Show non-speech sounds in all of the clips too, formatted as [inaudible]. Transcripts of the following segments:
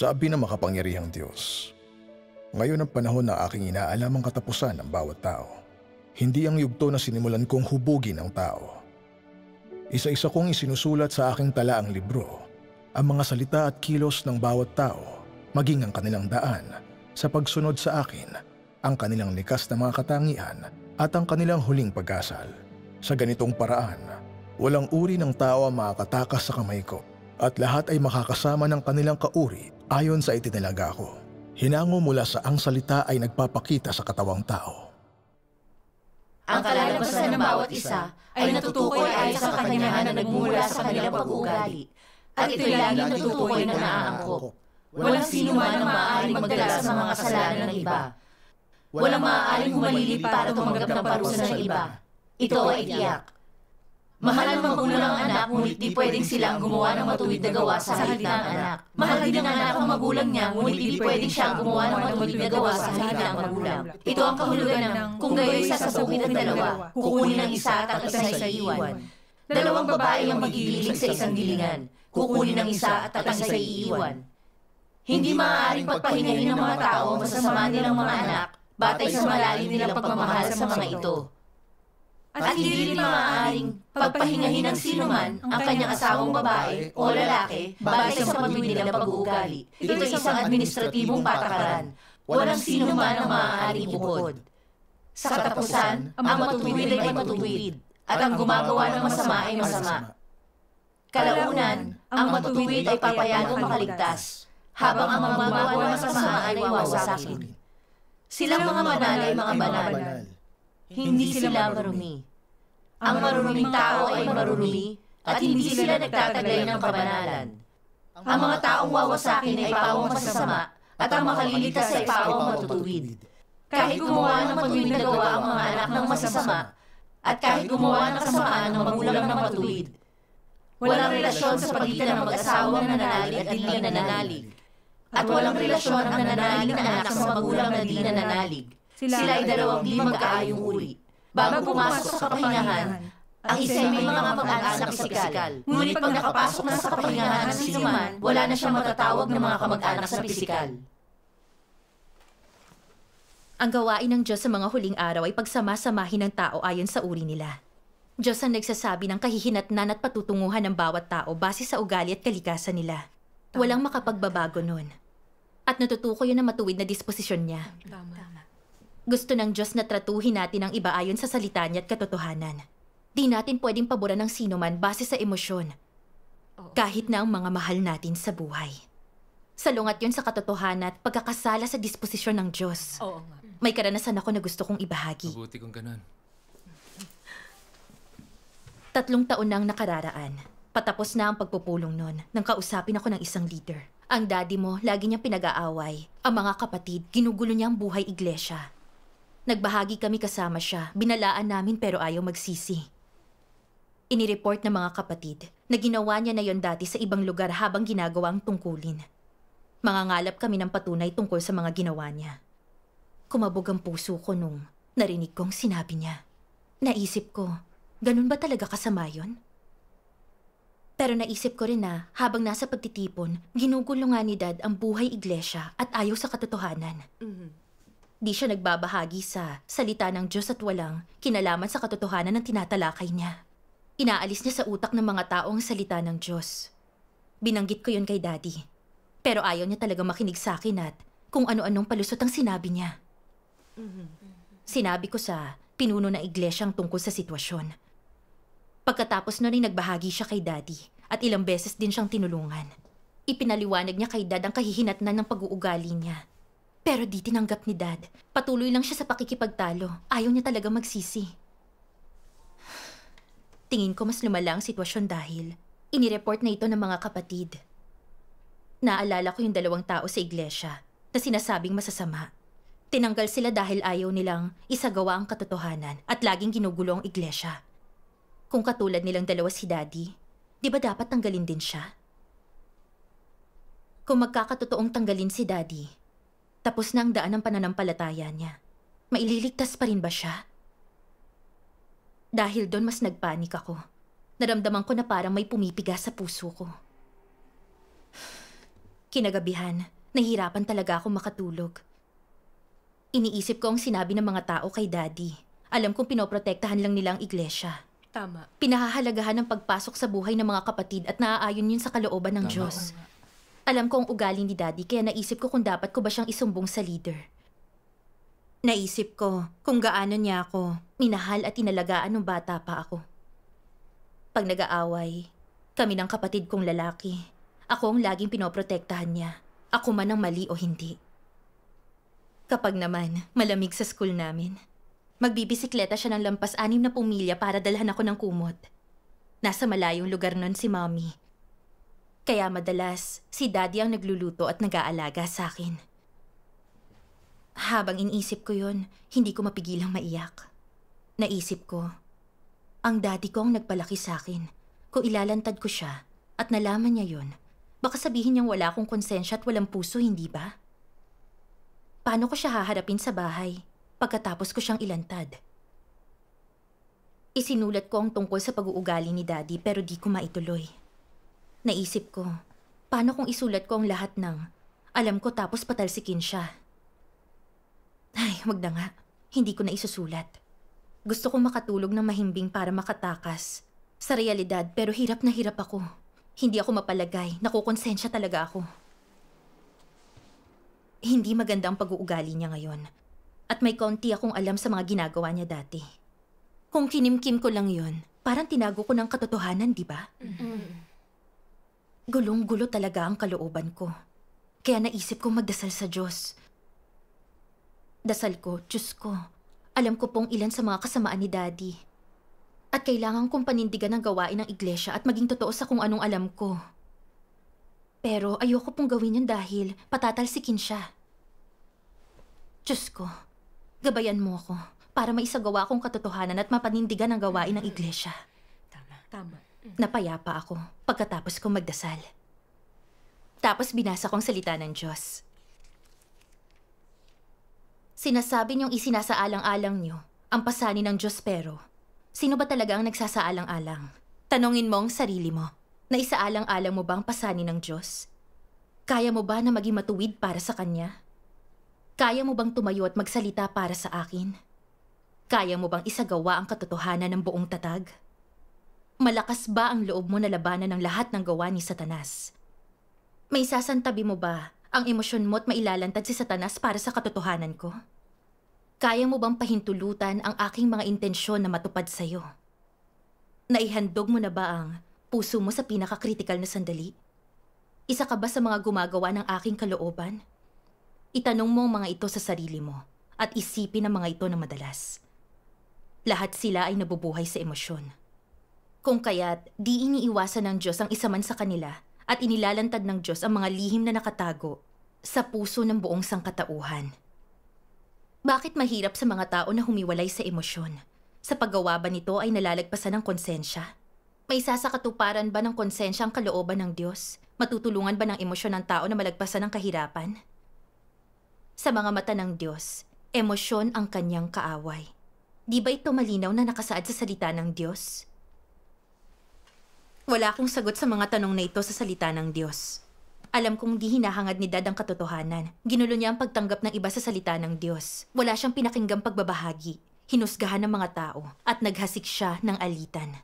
Sabi ng makapangyarihang Diyos, Ngayon ang panahon na aking inaalam ang katapusan ng bawat tao. Hindi ang yugto na sinimulan kong hubugin ang tao. Isa-isa kong isinusulat sa aking tala ang libro, ang mga salita at kilos ng bawat tao, maging ang kanilang daan, sa pagsunod sa akin, ang kanilang likas na mga katangian at ang kanilang huling pagkasal. Sa ganitong paraan, walang uri ng tao ang makakatakas sa kamay ko at lahat ay makakasama ng kanilang kauri Ayon sa itinalaga ko, hinango mula sa ang salita ay nagpapakita sa katawang tao. Ang kalalabasan ng bawat isa ay natutukoy ay sa kakanyahan na nagmula sa kanilang pag-uugali at ito'y laging natutukoy na naaangkop. Walang sino man ang maaaring magdala sa mga kasalanan ng iba. Walang maaaring humalili para tumanggap ng parusa ng iba. Ito ay tiyak. Mahal ng magulang ang anak, ngunit di pwedeng sila ang gumawa ng matuwid na gawa sa halip ng anak. Mahal din ang anak ang magulang niya, ngunit di pwedeng siya ang gumawa ng matuwid na gawa sa halip ng magulang. Ito ang kahulugan ng, kung gayo'y sasasukin ang dalawa, kukunin ang isa at ang isa sa iiwan. Dalawang babae ang magigililing sa isang gilingan, kukunin ang isa at ang isa iiwan. Hindi maaaring pagpahingahin ng mga tao masasama nilang mga anak batay sa malalim nilang pagmamahal sa mga ito. At, at hindi rin maaaring pagpahingahin ng sinuman ang kanyang asawang babae o lalaki batay sa pagwiwid ng pag-uugali. Ito ay isang administratibong patakaran. Walang sinuman ang maaaring ibukod. Sa katapusan, ang matuwid ay matuwid at ang gumagawa ng masama ay masama. Kalaunan, ang matuwid ay papayagang makaligtas, habang ang mga gumagawa ng masama ay wawasakin. Silang mga banal ay mga banal. Hindi, sila marumi. Ang maruming tao ay marumi at hindi sila nagtataglay ng kabanalan. Ang mga taong wawasakin ay pawang masasama at ang makaliligtas ay pawang matutuwid. Kahit gumawa ng matuwid na gawa ang mga anak ng masasama at kahit gumawa ng kasamaan ng magulang ng matuwid, Walang relasyon sa pagitan ng mag-asawang nananalig at hindi nananalig. At walang relasyon ang nananalig na anak sa magulang na hindi nananalig. Sila, sila ay dalawang di magkaayong uri. Bago pumasok sa kapahingahan, ang isa may mga mag-anak sa pisikal. Ngunit pag nakapasok na sa kapahingahan ng sinuman, wala na siyang matatawag ng mga kamag-anak sa pisikal. Ang gawain ng Diyos sa mga huling araw ay pagsama-samahin ng tao ayon sa uri nila. Diyos ang nagsasabi ng kahihinatnan at patutunguhan ng bawat tao base sa ugali at kalikasan nila. Walang makapagbabago nun. At natutukoy yun ang matuwid na disposisyon niya. Tama. Gusto ng Diyos na tratuhin natin ang iba ayon sa salita niya at katotohanan. Di natin pwedeng pabura ng sino man base sa emosyon. Kahit na ang mga mahal natin sa buhay. Salungat yon sa katotohanan at pagkakasala sa disposisyon ng Diyos. Oo nga. May karanasan ako na gusto kong ibahagi. Mabuti kung ganun. Tatlong taon na ang nakararaan. Patapos na ang pagpupulong noon nang kausapin ako ng isang leader. Ang daddy mo, lagi niyang pinag-aaway. Ang mga kapatid, ginugulo niya ang buhay iglesia. Nagbahagi kami kasama siya. Binalaan namin pero ayaw magsisi. Inireport ng mga kapatid na ginawa niya na yon dati sa ibang lugar habang ginagawa ang tungkulin. Mangangalap kami ng patunay tungkol sa mga ginawa niya. Kumabog ang puso ko nung narinig kong sinabi niya. Naisip ko, ganun ba talaga kasama yon? Pero naisip ko rin na habang nasa pagtitipon, ginugulo nga ni Dad ang buhay iglesia at ayaw sa katotohanan. Mm-hmm. Di siya nagbabahagi sa salita ng Diyos at walang kinalaman sa katotohanan ng tinatalakay niya. Inaalis niya sa utak ng mga tao ang salita ng Diyos. Binanggit ko yun kay Daddy. Pero ayaw niya talaga makinig sa akin at kung ano-anong palusot ang sinabi niya. Sinabi ko sa pinuno na ang tungkol sa sitwasyon. Pagkatapos nun ay nagbahagi siya kay Daddy at ilang beses din siyang tinulungan. Ipinaliwanag niya kay Dad ang kahihinatnan ng pag-uugali niya pero di tinanggap ni Dad. Patuloy lang siya sa pakikipagtalo. Ayaw niya talaga magsisi. Tingin ko mas lumala ang sitwasyon dahil inireport na ito ng mga kapatid. Naalala ko yung dalawang tao sa iglesia na sinasabing masasama. Tinanggal sila dahil ayaw nilang isagawa ang katotohanan at laging ginugulo ang iglesia. Kung katulad nilang dalawa si Daddy, di ba dapat tanggalin din siya? Kung magkakatotoong tanggalin si Daddy, tapos na ang daan ng pananampalataya niya. Maililigtas pa rin ba siya? Dahil doon mas nagpanik ako. Naramdaman ko na parang may pumipiga sa puso ko. Kinagabihan, nahirapan talaga ako makatulog. Iniisip ko ang sinabi ng mga tao kay Daddy. Alam kong pinoprotektahan lang nila ang iglesia. Tama. Pinahahalagahan ang pagpasok sa buhay ng mga kapatid at naaayon yun sa kalooban ng Tama. Diyos. Tama. Alam ko ang ugali ni Daddy kaya naisip ko kung dapat ko ba siyang isumbong sa leader. Naisip ko kung gaano niya ako minahal at inalagaan nung bata pa ako. Pag nag-aaway, kami ng kapatid kong lalaki, ako ang laging pinoprotektahan niya, ako man ang mali o hindi. Kapag naman, malamig sa school namin, magbibisikleta siya ng lampas anim na pumilya para dalhan ako ng kumot. Nasa malayong lugar nun si Mommy kaya madalas, si Daddy ang nagluluto at nag-aalaga sa akin. Habang iniisip ko yon, hindi ko mapigilang maiyak. Naisip ko, ang daddy ko ang nagpalaki sa akin. Kung ilalantad ko siya at nalaman niya yon, baka sabihin niyang wala akong konsensya at walang puso, hindi ba? Paano ko siya haharapin sa bahay pagkatapos ko siyang ilantad? Isinulat ko ang tungkol sa pag-uugali ni Daddy pero di ko maituloy. Naisip ko, paano kung isulat ko ang lahat ng alam ko tapos patalsikin siya? Ay, wag na nga. Hindi ko na isusulat. Gusto kong makatulog ng mahimbing para makatakas. Sa realidad, pero hirap na hirap ako. Hindi ako mapalagay. Nakukonsensya talaga ako. Hindi maganda ang pag-uugali niya ngayon. At may konti akong alam sa mga ginagawa niya dati. Kung kinimkim ko lang yon, parang tinago ko ng katotohanan, di ba? Mm-hmm. Gulong-gulo talaga ang kalooban ko. Kaya naisip ko magdasal sa Diyos. Dasal ko, Diyos ko. Alam ko pong ilan sa mga kasamaan ni Daddy. At kailangan kong panindigan ang gawain ng iglesia at maging totoo sa kung anong alam ko. Pero ayoko pong gawin yun dahil patatalsikin siya. Diyos ko, gabayan mo ako para maisagawa kong katotohanan at mapanindigan ang gawain ng iglesia. Tama. Tama. Napayapa ako pagkatapos kong magdasal. Tapos binasa kong salita ng Diyos. Sinasabi niyong isinasaalang-alang niyo ang pasanin ng Diyos pero sino ba talaga ang nagsasaalang-alang? Tanongin mo ang sarili mo na isaalang-alang mo ba ang pasanin ng Diyos? Kaya mo ba na maging matuwid para sa Kanya? Kaya mo bang tumayo at magsalita para sa akin? Kaya mo bang isagawa ang katotohanan ng buong tatag? Malakas ba ang loob mo na labanan ng lahat ng gawa ni Satanas? May sasantabi mo ba ang emosyon mo at mailalantad si Satanas para sa katotohanan ko? Kaya mo bang pahintulutan ang aking mga intensyon na matupad sa'yo? Naihandog mo na ba ang puso mo sa pinakakritikal na sandali? Isa ka ba sa mga gumagawa ng aking kalooban? Itanong mo ang mga ito sa sarili mo at isipin ang mga ito na madalas. Lahat sila ay nabubuhay sa emosyon. Kung kaya't di iniiwasan ng Diyos ang isa man sa kanila at inilalantad ng Diyos ang mga lihim na nakatago sa puso ng buong sangkatauhan. Bakit mahirap sa mga tao na humiwalay sa emosyon? Sa paggawa ba nito ay nalalagpasan ng konsensya? May sasakatuparan ba ng konsensya ang kalooban ng Diyos? Matutulungan ba ng emosyon ng tao na malagpasan ng kahirapan? Sa mga mata ng Diyos, emosyon ang kanyang kaaway. Di ba ito malinaw na nakasaad sa salita ng Diyos? wala akong sagot sa mga tanong na ito sa salita ng Diyos. Alam kong di hinahangad ni Dad ang katotohanan. Ginulo niya ang pagtanggap ng iba sa salita ng Diyos. Wala siyang pinakinggang pagbabahagi. Hinusgahan ng mga tao at naghasik siya ng alitan.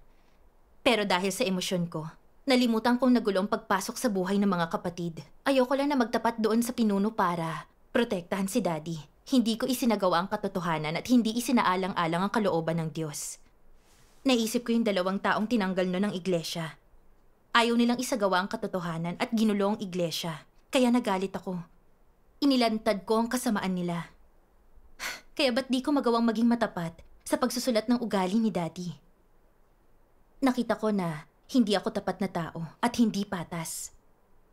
Pero dahil sa emosyon ko, nalimutan kong nagulo ang pagpasok sa buhay ng mga kapatid. Ayoko lang na magtapat doon sa pinuno para protektahan si Daddy. Hindi ko isinagawa ang katotohanan at hindi isinaalang-alang ang kalooban ng Diyos. Naisip ko yung dalawang taong tinanggal no ng iglesia. Ayaw nilang isagawa ang katotohanan at ginulo ang iglesia. Kaya nagalit ako. Inilantad ko ang kasamaan nila. [sighs] Kaya ba't di ko magawang maging matapat sa pagsusulat ng ugali ni Daddy? Nakita ko na hindi ako tapat na tao at hindi patas.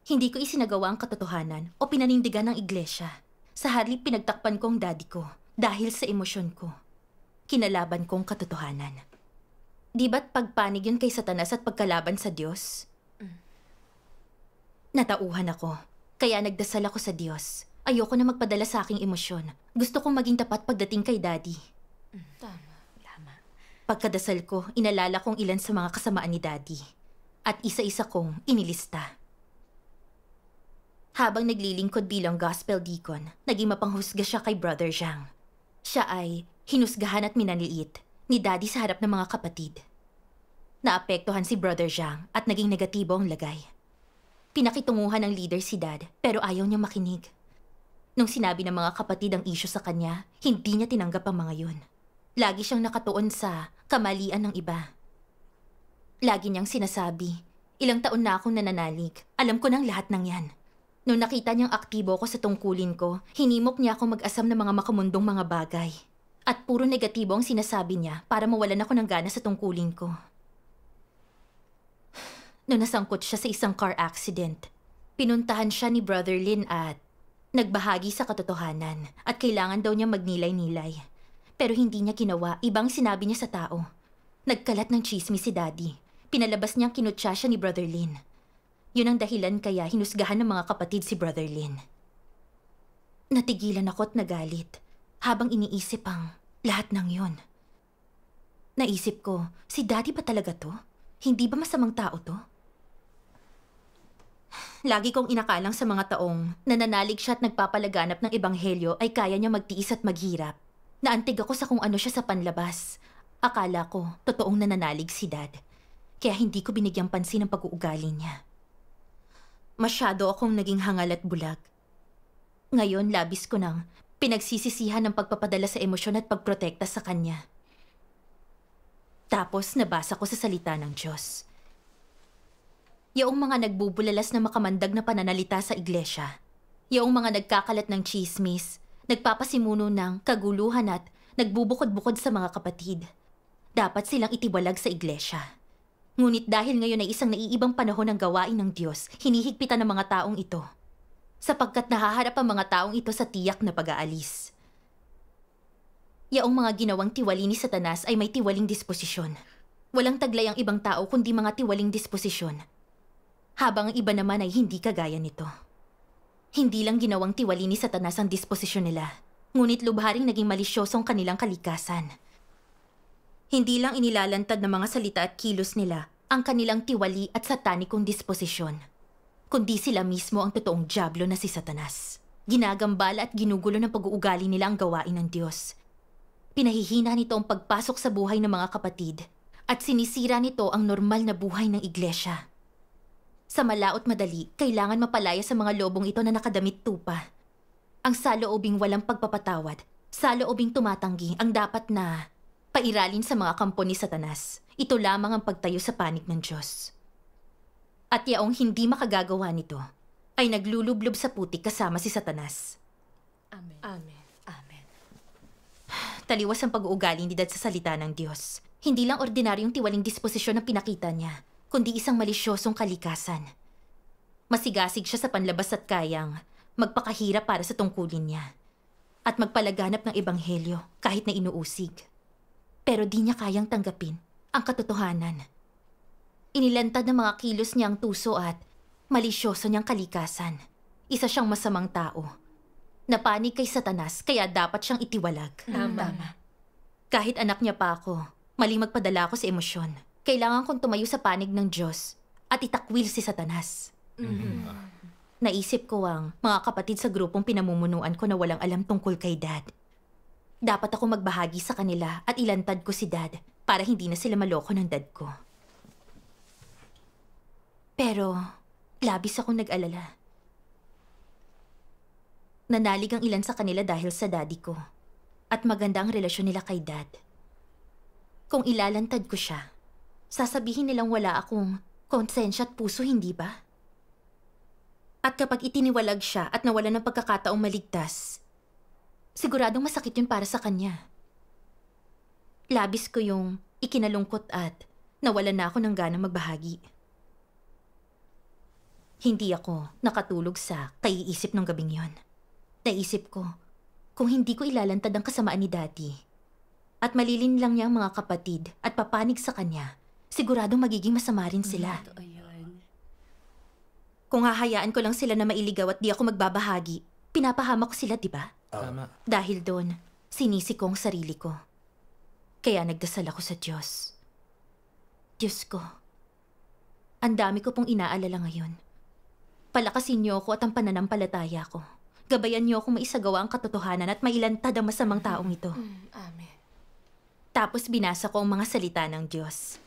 Hindi ko isinagawa ang katotohanan o pinanindigan ng iglesia. Sa halip pinagtakpan ko ang daddy ko dahil sa emosyon ko. Kinalaban ko ang katotohanan. Di ba't pagpanig yun kay satanas at pagkalaban sa Diyos? Mm. Natauhan ako. Kaya nagdasal ako sa Diyos. Ayoko na magpadala sa aking emosyon. Gusto kong maging tapat pagdating kay Daddy. Mm. Tama. Tama. Pagkadasal ko, inalala kong ilan sa mga kasamaan ni Daddy. At isa-isa kong inilista. Habang naglilingkod bilang gospel deacon, naging mapanghusga siya kay Brother Zhang. Siya ay hinusgahan at minanliit ni Daddy sa harap ng mga kapatid. Naapektuhan si Brother Zhang at naging negatibo ang lagay. Pinakitunguhan ng leader si Dad pero ayaw niyang makinig. Nung sinabi ng mga kapatid ang isyo sa kanya, hindi niya tinanggap ang mga yun. Lagi siyang nakatuon sa kamalian ng iba. Lagi niyang sinasabi, ilang taon na akong nananalig. Alam ko ng lahat ng yan. Nung nakita niyang aktibo ko sa tungkulin ko, hinimok niya ako mag-asam ng mga makamundong mga bagay. At puro negatibo ang sinasabi niya para mawalan ako ng gana sa tungkulin ko. Noon nasangkot siya sa isang car accident, pinuntahan siya ni Brother Lin at nagbahagi sa katotohanan at kailangan daw niya magnilay-nilay. Pero hindi niya ginawa, ibang sinabi niya sa tao. Nagkalat ng chismis si Daddy. Pinalabas niyang kinutsa siya ni Brother Lin. Yun ang dahilan kaya hinusgahan ng mga kapatid si Brother Lin. Natigilan ako at nagalit habang iniisip ang lahat ng yon. Naisip ko, si daddy ba talaga to? Hindi ba masamang tao to? Lagi kong inakalang sa mga taong nananalig siya at nagpapalaganap ng ebanghelyo ay kaya niya magtiis at maghirap. Naantig ako sa kung ano siya sa panlabas. Akala ko, totoong nananalig si dad. Kaya hindi ko binigyang pansin ang pag-uugali niya. Masyado akong naging hangal at bulag. Ngayon, labis ko nang Pinagsisisihan ng pagpapadala sa emosyon at pagprotekta sa kanya. Tapos nabasa ko sa salita ng Diyos. Yaong mga nagbubulalas na makamandag na pananalita sa iglesia. Yaong mga nagkakalat ng chismis, nagpapasimuno ng kaguluhan at nagbubukod-bukod sa mga kapatid. Dapat silang itiwalag sa iglesia. Ngunit dahil ngayon ay isang naiibang panahon ng gawain ng Diyos, hinihigpitan ng mga taong ito sapagkat nahaharap ang mga taong ito sa tiyak na pag-aalis. Yaong mga ginawang tiwali ni Satanas ay may tiwaling disposisyon. Walang taglay ang ibang tao kundi mga tiwaling disposisyon. Habang ang iba naman ay hindi kagaya nito. Hindi lang ginawang tiwali ni Satanas ang disposisyon nila, ngunit lubharing naging malisyosong kanilang kalikasan. Hindi lang inilalantad ng mga salita at kilos nila ang kanilang tiwali at satanikong disposisyon kundi sila mismo ang totoong Diablo na si Satanas. Ginagambala at ginugulo ng pag-uugali nila ang gawain ng Diyos. Pinahihina nito ang pagpasok sa buhay ng mga kapatid at sinisira nito ang normal na buhay ng iglesia. Sa malaot madali, kailangan mapalaya sa mga lobong ito na nakadamit tupa. Ang saloobing walang pagpapatawad, saloobing tumatanggi ang dapat na pairalin sa mga kampo ni Satanas. Ito lamang ang pagtayo sa panig ng Diyos. At yaong hindi makagagawa nito ay naglulublob sa putik kasama si Satanas. Amen. Amen. Amen. Taliwas ang pag-uugali ni Dad sa salita ng Diyos. Hindi lang ordinaryong tiwaling disposisyon ang pinakita niya, kundi isang malisyosong kalikasan. Masigasig siya sa panlabas at kayang magpakahirap para sa tungkulin niya at magpalaganap ng ebanghelyo kahit na inuusig. Pero di niya kayang tanggapin ang katotohanan Inilantad ng mga kilos niya ang tuso at malisyoso niyang kalikasan. Isa siyang masamang tao. Napanig kay Satanas kaya dapat siyang itiwalag. Tama. Tama. Kahit anak niya pa ako, mali magpadala ako sa emosyon. Kailangan kong tumayo sa panig ng Diyos at itakwil si Satanas. Mm-hmm. Naisip ko ang mga kapatid sa grupong pinamumunuan ko na walang alam tungkol kay Dad. Dapat ako magbahagi sa kanila at ilantad ko si Dad para hindi na sila maloko ng dad ko. Pero, labis akong nag-alala. Nanalig ang ilan sa kanila dahil sa daddy ko. At maganda ang relasyon nila kay dad. Kung ilalantad ko siya, sasabihin nilang wala akong konsensya at puso, hindi ba? At kapag itiniwalag siya at nawala ng pagkakataong maligtas, siguradong masakit yun para sa kanya. Labis ko yung ikinalungkot at nawala na ako ng gana magbahagi. Hindi ako nakatulog sa kaiisip ng gabing yon. Naisip ko, kung hindi ko ilalantad ang kasamaan ni Daddy, at malilin lang niya ang mga kapatid at papanig sa kanya, siguradong magiging masama rin sila. Mm, kung hahayaan ko lang sila na mailigaw at di ako magbabahagi, pinapahama ko sila, di ba? Ah. Tama. Dahil doon, sinisi ko ang sarili ko. Kaya nagdasal ako sa Diyos. Diyos ko, ang dami ko pong inaalala ngayon. Palakasin niyo ako at ang pananampalataya ko. Gabayan niyo akong maisagawa ang katotohanan at mailantad ang masamang taong ito. Mm, amen. Tapos binasa ko ang mga salita ng Diyos.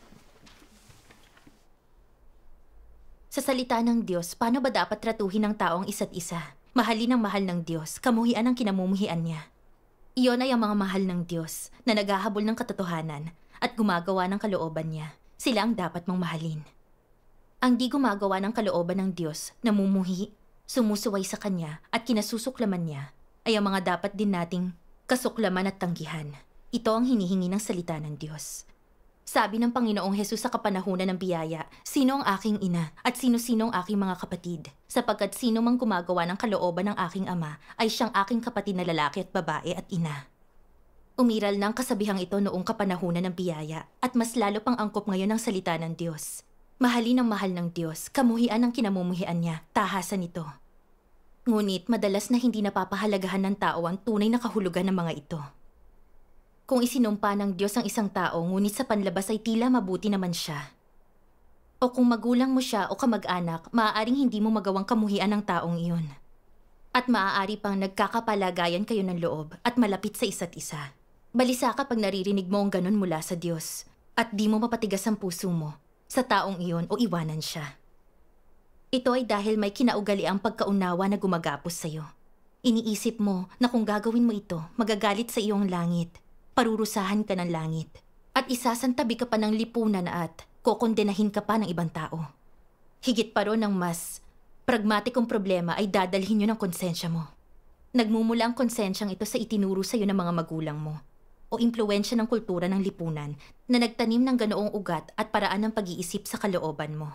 Sa salita ng Diyos, paano ba dapat tratuhin ng tao ang isa't isa? Mahalin ang mahal ng Diyos, kamuhian ang kinamumuhian niya. Iyon ay ang mga mahal ng Diyos na naghahabol ng katotohanan at gumagawa ng kalooban niya. Sila ang dapat mong mahalin ang di gumagawa ng kalooban ng Diyos, namumuhi, sumusuway sa Kanya at kinasusuklaman niya, ay ang mga dapat din nating kasuklaman at tanggihan. Ito ang hinihingi ng salita ng Diyos. Sabi ng Panginoong Hesus sa kapanahunan ng biyaya, sino ang aking ina at sino-sino ang aking mga kapatid, sapagkat sino mang gumagawa ng kalooban ng aking ama ay siyang aking kapatid na lalaki at babae at ina. Umiral na ang kasabihang ito noong kapanahunan ng biyaya at mas lalo pang angkop ngayon ang salita ng Diyos. Mahalin ang mahal ng Diyos, kamuhian ang kinamumuhian niya, tahasan ito. Ngunit madalas na hindi napapahalagahan ng tao ang tunay na kahulugan ng mga ito. Kung isinumpa ng Diyos ang isang tao ngunit sa panlabas ay tila mabuti naman siya. O kung magulang mo siya o kamag-anak, maaaring hindi mo magawang kamuhian ng taong iyon. At maaari pang nagkakapalagayan kayo ng loob at malapit sa isa't isa. Balisa kapag naririnig mo ang ganun mula sa Diyos at di mo mapatigas ang puso mo sa taong iyon o iwanan siya. Ito ay dahil may kinaugali ang pagkaunawa na gumagapos sa'yo. Iniisip mo na kung gagawin mo ito, magagalit sa iyong langit, parurusahan ka ng langit, at isasantabi ka pa ng lipunan at kokondenahin ka pa ng ibang tao. Higit pa ron ang mas pragmatikong problema ay dadalhin yun ng konsensya mo. Nagmumula ang konsensyang ito sa itinuro sa'yo ng mga magulang mo o impluensya ng kultura ng lipunan na nagtanim ng ganoong ugat at paraan ng pag-iisip sa kalooban mo.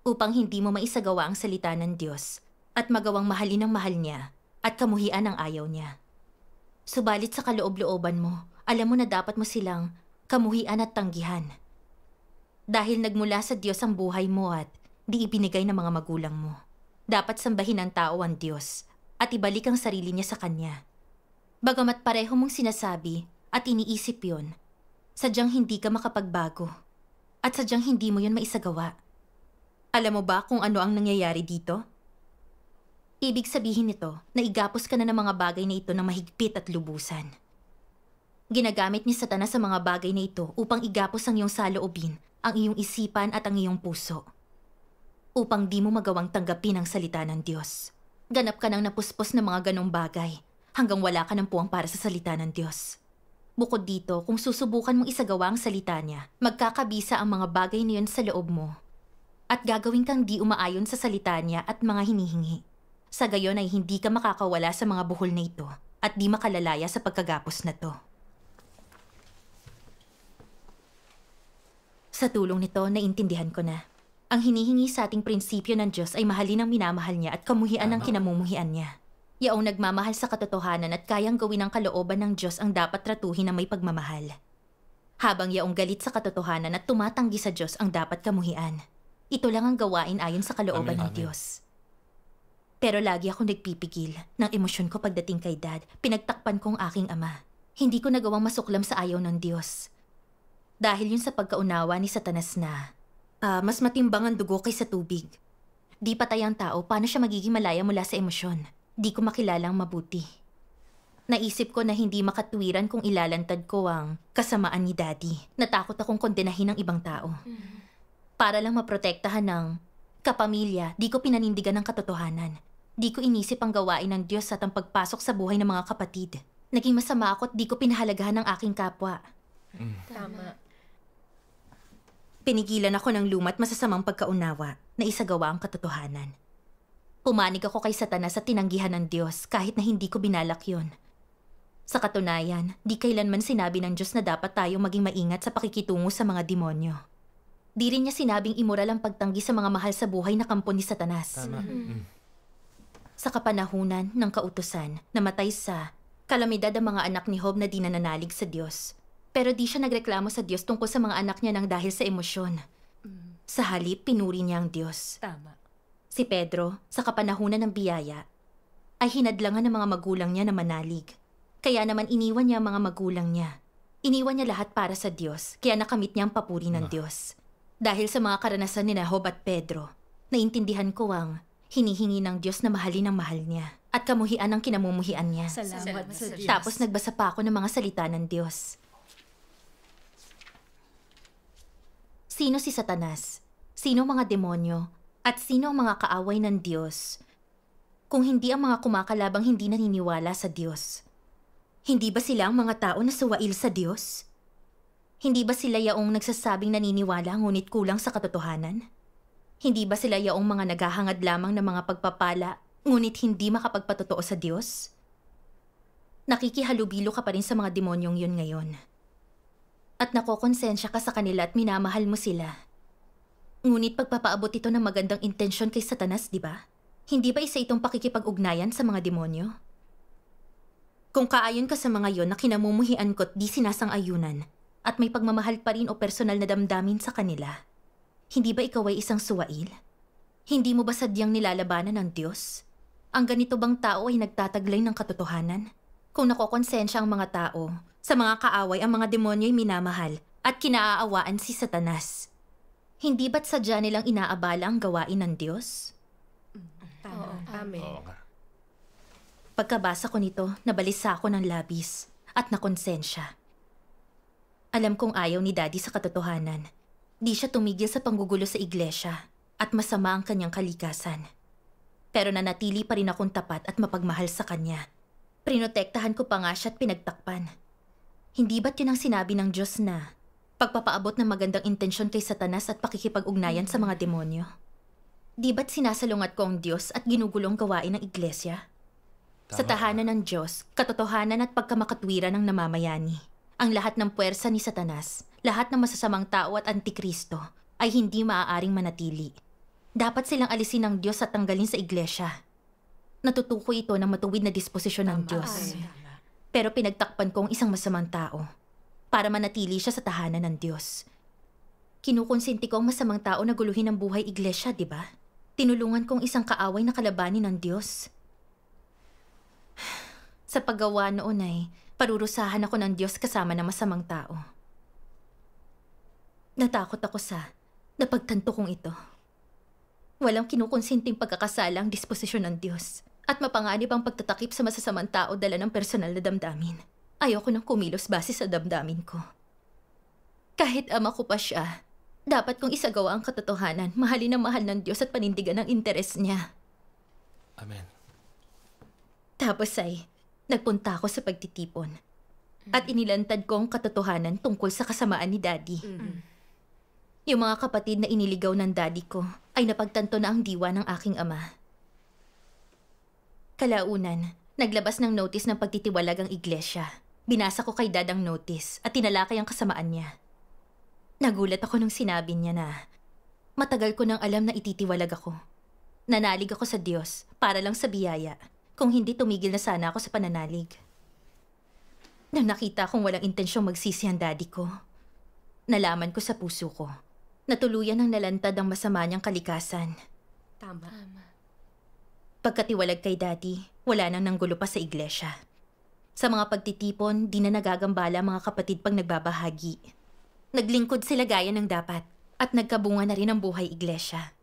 Upang hindi mo maisagawa ang salita ng Diyos at magawang mahalin ang mahal niya at kamuhian ang ayaw niya. Subalit sa kaloob-looban mo, alam mo na dapat mo silang kamuhian at tanggihan. Dahil nagmula sa Diyos ang buhay mo at di ibinigay ng mga magulang mo. Dapat sambahin ng tao ang Diyos at ibalik ang sarili niya sa Kanya. Bagamat pareho mong sinasabi at iniisip yon, sadyang hindi ka makapagbago at sadyang hindi mo yon maisagawa. Alam mo ba kung ano ang nangyayari dito? Ibig sabihin nito na igapos ka na ng mga bagay na ito ng mahigpit at lubusan. Ginagamit ni Satanas ang mga bagay na ito upang igapos ang iyong saloobin, ang iyong isipan at ang iyong puso. Upang di mo magawang tanggapin ang salita ng Diyos. Ganap ka ng napuspos ng mga ganong bagay hanggang wala ka ng puwang para sa salita ng Diyos. Bukod dito, kung susubukan mong isagawa ang salita niya, magkakabisa ang mga bagay na yon sa loob mo. At gagawin kang di umaayon sa salita niya at mga hinihingi. Sa gayon ay hindi ka makakawala sa mga buhol na ito at di makalalaya sa pagkagapos na to. Sa tulong nito, naintindihan ko na. Ang hinihingi sa ating prinsipyo ng Diyos ay mahalin ang minamahal niya at kamuhian ang kinamumuhian niya. Yaong nagmamahal sa katotohanan at kayang gawin ng kalooban ng Diyos ang dapat tratuhin na may pagmamahal. Habang yaong galit sa katotohanan at tumatanggi sa Diyos ang dapat kamuhian. Ito lang ang gawain ayon sa kalooban amin, ng amin. Diyos. Pero lagi ako nagpipigil ng emosyon ko pagdating kay Dad. Pinagtakpan ko ang aking ama. Hindi ko nagawang masuklam sa ayaw ng Diyos. Dahil yun sa pagkaunawa ni Satanas na uh, mas matimbang ang dugo kaysa tubig. Di patay ang tao, paano siya magiging malaya mula sa emosyon? Di ko makilalang mabuti. Naisip ko na hindi makatwiran kung ilalantad ko ang kasamaan ni Daddy. Natakot akong kondenahin ng ibang tao. Para lang maprotektahan ng kapamilya, di ko pinanindigan ng katotohanan. Di ko inisip ang gawain ng Diyos at ang pagpasok sa buhay ng mga kapatid. Naging masama ako at di ko pinahalagahan ng aking kapwa. Tama. Pinigilan ako ng lumat masasamang pagkaunawa na isagawa ang katotohanan. Pumanig ako kay Satanas sa tinanggihan ng Diyos kahit na hindi ko binalak yon. Sa katunayan, di kailanman sinabi ng Diyos na dapat tayo maging maingat sa pakikitungo sa mga demonyo. Di rin niya sinabing imoral ang pagtanggi sa mga mahal sa buhay na kampo ni Satanas. Tama. Mm-hmm. Mm. Sa kapanahunan ng kautusan, namatay sa kalamidad ang mga anak ni Hob na di nananalig sa Diyos. Pero di siya nagreklamo sa Diyos tungkol sa mga anak niya nang dahil sa emosyon. Mm. Sa halip, pinuri niya ang Diyos. Tama. Si Pedro, sa kapanahunan ng biyaya, ay hinadlangan ng mga magulang niya na manalig. Kaya naman iniwan niya ang mga magulang niya. Iniwan niya lahat para sa Diyos, kaya nakamit niya ang papuri ng Ma. Ah. Diyos. Dahil sa mga karanasan ni Hob at Pedro, naintindihan ko ang hinihingi ng Diyos na mahalin ang mahal niya at kamuhian ang kinamumuhian niya. Salamat, Salamat sa Diyos. Tapos nagbasa pa ako ng mga salita ng Diyos. Sino si Satanas? Sino mga demonyo at sino ang mga kaaway ng Diyos? Kung hindi ang mga kumakalabang hindi naniniwala sa Diyos. Hindi ba sila ang mga tao na suwail sa Diyos? Hindi ba sila yaong nagsasabing naniniwala ngunit kulang sa katotohanan? Hindi ba sila yaong mga naghahangad lamang ng mga pagpapala ngunit hindi makapagpatotoo sa Diyos? Nakikihalubilo ka pa rin sa mga demonyong yun ngayon. At nakokonsensya ka sa kanila at minamahal mo sila Ngunit pagpapaabot ito ng magandang intensyon kay Satanas, di ba? Hindi ba isa itong pakikipag-ugnayan sa mga demonyo? Kung kaayon ka sa mga yon na kinamumuhian ko't di sinasang-ayunan at may pagmamahal pa rin o personal na damdamin sa kanila, hindi ba ikaw ay isang suwail? Hindi mo ba sadyang nilalabanan ng Diyos? Ang ganito bang tao ay nagtataglay ng katotohanan? Kung nakokonsensya ang mga tao, sa mga kaaway ang mga demonyo'y minamahal at kinaaawaan si Satanas. Hindi ba't sadya nilang inaabala ang gawain ng Diyos? Tama. Oo. Amen. Oo Pagkabasa ko nito, nabalisa ako ng labis at nakonsensya. Alam kong ayaw ni Daddy sa katotohanan. Di siya tumigil sa panggugulo sa iglesia at masama ang kanyang kalikasan. Pero nanatili pa rin akong tapat at mapagmahal sa kanya. Prinotektahan ko pa nga siya at pinagtakpan. Hindi ba't yun ang sinabi ng Diyos na Pagpapaabot ng magandang intensyon kay Satanas at pakikipag-ugnayan sa mga demonyo. Di ba't sinasalungat ko ang Diyos at ginugulong gawain ng iglesia? Tama. Sa tahanan ng Diyos, katotohanan at pagkamakatwiran ng namamayani, ang lahat ng puwersa ni Satanas, lahat ng masasamang tao at antikristo, ay hindi maaaring manatili. Dapat silang alisin ng Diyos at tanggalin sa iglesia. Natutukoy ito ng matuwid na disposisyon ng Tama. Diyos. Pero pinagtakpan ko ang isang masamang tao para manatili siya sa tahanan ng Diyos. Kinukonsinti ko ang masamang tao na guluhin ang buhay iglesia, di ba? Tinulungan kong isang kaaway na kalabanin ng Diyos. [sighs] sa paggawa noon ay parurusahan ako ng Diyos kasama ng masamang tao. Natakot ako sa napagtanto kong ito. Walang kinukonsinting pagkakasala ang disposisyon ng Diyos at mapanganib ang pagtatakip sa masasamang tao dala ng personal na damdamin. Ayoko nang kumilos base sa damdamin ko. Kahit ama ko pa siya, dapat kong isagawa ang katotohanan, mahalin na mahal ng Diyos at panindigan ang interes niya. Amen. Tapos ay, nagpunta ako sa pagtitipon. Mm. At inilantad ko ang katotohanan tungkol sa kasamaan ni Daddy. Mm-hmm. Yung mga kapatid na iniligaw ng daddy ko ay napagtanto na ang diwa ng aking ama. Kalaunan, naglabas ng notice ng pagtitiwalag ang iglesia. Binasa ko kay Dad ang notice at tinalakay ang kasamaan niya. Nagulat ako nung sinabi niya na matagal ko nang alam na ititiwalag ako. Nanalig ako sa Diyos para lang sa biyaya kung hindi tumigil na sana ako sa pananalig. Nang nakita kong walang intensyong magsisi ang daddy ko, nalaman ko sa puso ko na tuluyan ang nalantad ang masama niyang kalikasan. Tama. Pagkatiwalag kay daddy, wala nang nanggulo pa sa iglesia. Sa mga pagtitipon, di na nagagambala mga kapatid pag nagbabahagi. Naglingkod sila gaya ng dapat at nagkabunga na rin ang buhay iglesia.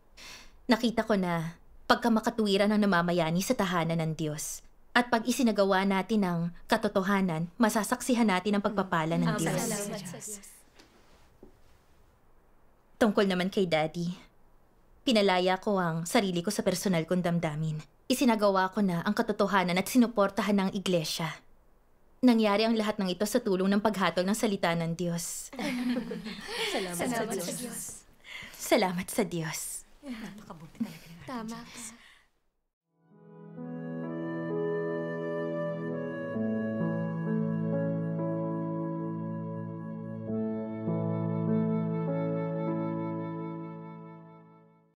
Nakita ko na pagkamakatuwiran ng namamayani sa tahanan ng Diyos at pag isinagawa natin ang katotohanan, masasaksihan natin ang pagpapala ng Diyos. Tungkol naman kay Daddy, pinalaya ko ang sarili ko sa personal kong damdamin. Isinagawa ko na ang katotohanan at sinuportahan ng iglesia. Nangyari ang lahat ng ito sa tulong ng paghatol ng salita ng Diyos. [laughs] Salamat, Salamat sa, Diyos. sa Diyos. Salamat sa Diyos. Napakabuti talaga. Tama.